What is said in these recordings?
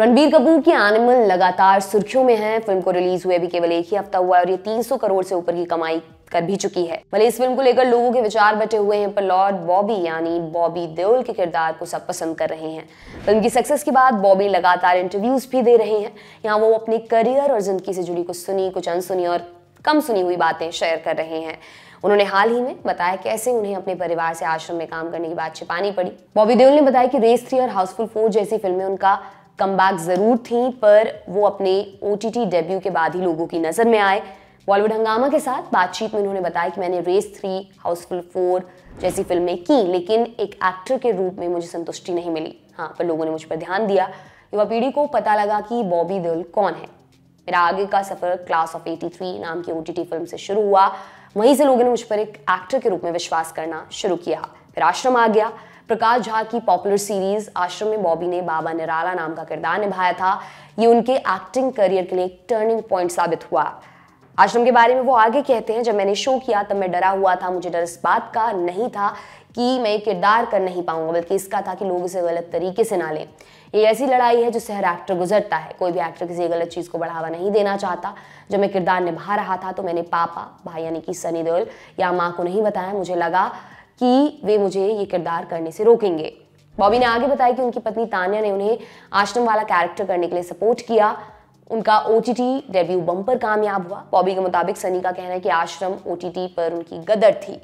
रणबीर कपूर की एनिमल लगातार सुर्खियों में है फिल्म को रिलीज हुए भी केवल एक ही हफ्ता हुआ है और ये 300 करोड़ से ऊपर की कमाई कर भी चुकी है भले इस फिल्म को लेकर लोगों के विचार बटे हुए हैं पर लॉर्ड बॉबी यानी बॉबी देओल के किरदार को सब पसंद कर रहे हैं फिल्म की सक्सेस के बाद बॉबी लगातार इंटरव्यूज भी दे रहे हैं यहाँ वो अपने करियर और जिंदगी से जुड़ी कुछ सुनी कुछ अनसुनी और कम सुनी हुई बातें शेयर कर रहे हैं उन्होंने हाल ही में बताया कैसे उन्हें अपने परिवार से आश्रम में काम करने की बात छिपानी पड़ी बॉबी देओल ने बताया कि रेस थ्री और हाउसफुल फोर जैसी फिल्में उनका कम ज़रूर थी पर वो अपने ओ डेब्यू के बाद ही लोगों की नज़र में आए बॉलीवुड हंगामा के साथ बातचीत में उन्होंने बताया कि मैंने रेस थ्री हाउसफुल फोर जैसी फिल्में की लेकिन एक एक्टर के रूप में मुझे संतुष्टि नहीं मिली हाँ पर लोगों ने मुझ पर ध्यान दिया युवा पीढ़ी को पता लगा कि बॉबी दिल कौन है मेरा आगे का सफ़र क्लास ऑफ 83 नाम की ओ फिल्म से शुरू हुआ वहीं से लोगों ने मुझ पर एक एक्टर के रूप में विश्वास करना शुरू किया फिर आश्रम आ गया प्रकाश झा की पॉपुलर सीरीज आश्रम में बॉबी ने बाबा निराला नाम का किरदार निभाया था ये उनके एक्टिंग करियर के लिए एक टर्निंग पॉइंट साबित हुआ आश्रम के बारे में वो आगे कहते हैं जब मैंने शो किया तब मैं डरा हुआ था मुझे डर इस बात का नहीं था कि मैं ये किरदार कर नहीं पाऊंगा बल्कि इसका था कि लोग इसे गलत तरीके से ना लें ये ऐसी लड़ाई है जिससे हर एक्टर गुजरता है कोई भी एक्टर किसी गलत चीज़ को बढ़ावा नहीं देना चाहता जब मैं किरदार निभा रहा था तो मैंने पापा भाई यानी कि सनी देओल या माँ को नहीं बताया मुझे लगा कि वे मुझे ये किरदार करने से रोकेंगे बॉबी ने आगे बताया कि उनकी पत्नी तानिया ने उन्हें आश्रम वाला कैरेक्टर करने के लिए सपोर्ट किया उनका ओ डेब्यू बम्पर कामयाब हुआ बॉबी के मुताबिक सनी का कहना है कि आश्रम ओ पर उनकी गदर थी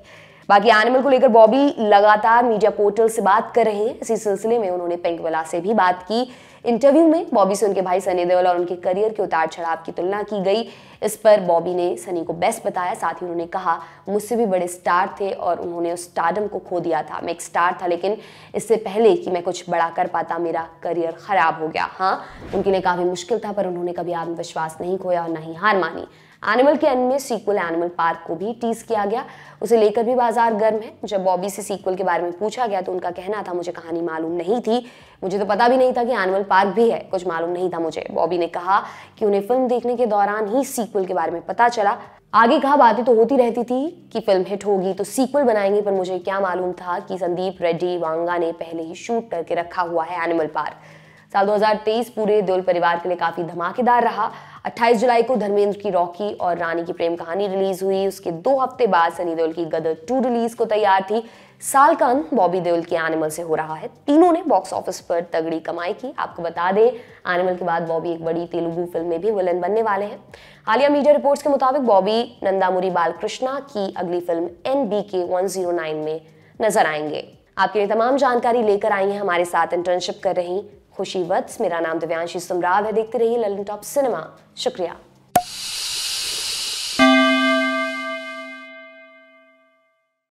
बाकी एनिमल को लेकर बॉबी लगातार मीडिया पोर्टल से बात कर रहे हैं इसी सिलसिले में उन्होंने पिंक विला से भी बात की इंटरव्यू में बॉबी से उनके भाई सनी देओल और उनके करियर के उतार चढ़ाव की तुलना की गई इस पर बॉबी ने सनी को बेस्ट बताया साथ ही उन्होंने कहा मुझसे भी बड़े स्टार थे और उन्होंने उस स्टार्डम को खो दिया था मैं एक स्टार था लेकिन इससे पहले कि मैं कुछ बड़ा कर पाता मेरा करियर ख़राब हो गया हाँ उनके लिए काफ़ी मुश्किल था पर उन्होंने कभी आत्मविश्वास नहीं खोया और ना ही हार मानी एनिमल के एंड में सीक्वल एनिमल पार्क को भी टीज किया गया उसे लेकर भी बाजार गर्म है जब बॉबी से सीक्वल के बारे में पूछा गया तो उनका कहना था मुझे कहानी मालूम नहीं थी मुझे तो पता भी नहीं था कि एनिमल पार्क भी है कुछ मालूम नहीं था मुझे बॉबी ने कहा कि उन्हें फिल्म देखने के दौरान ही सीक्वल के बारे में पता चला आगे कहा बातें तो होती रहती थी कि फिल्म हिट होगी तो सीक्वल बनाएंगे पर मुझे क्या मालूम था कि संदीप रेड्डी वांगा ने पहले ही शूट करके रखा हुआ है एनिमल पार्क साल 2023 पूरे दुल परिवार के लिए काफ़ी धमाकेदार रहा 28 जुलाई को धर्मेंद्र की रॉकी और रानी की प्रेम कहानी रिलीज हुई उसके दो हफ्ते बाद सनी देओल की गदर टू रिलीज को तैयार थी साल का अंत बॉबी देओल के एनिमल से हो रहा है तीनों ने बॉक्स ऑफिस पर तगड़ी कमाई की आपको बता दें एनिमल के बाद बॉबी एक बड़ी तेलुगु फिल्म में भी विलन बनने वाले हैं हालिया मीडिया रिपोर्ट्स के मुताबिक बॉबी नंदामुरी बालकृष्णा की अगली film N B K one zero nine में नजर आएंगे आपके लिए तमाम जानकारी लेकर आई है हमारे साथ इंटर्नशिप कर रही खुशी वत्स मेरा नाम दिव्यांशी सुमराव है देखते रहिए ललन टॉप सिनेमा शुक्रिया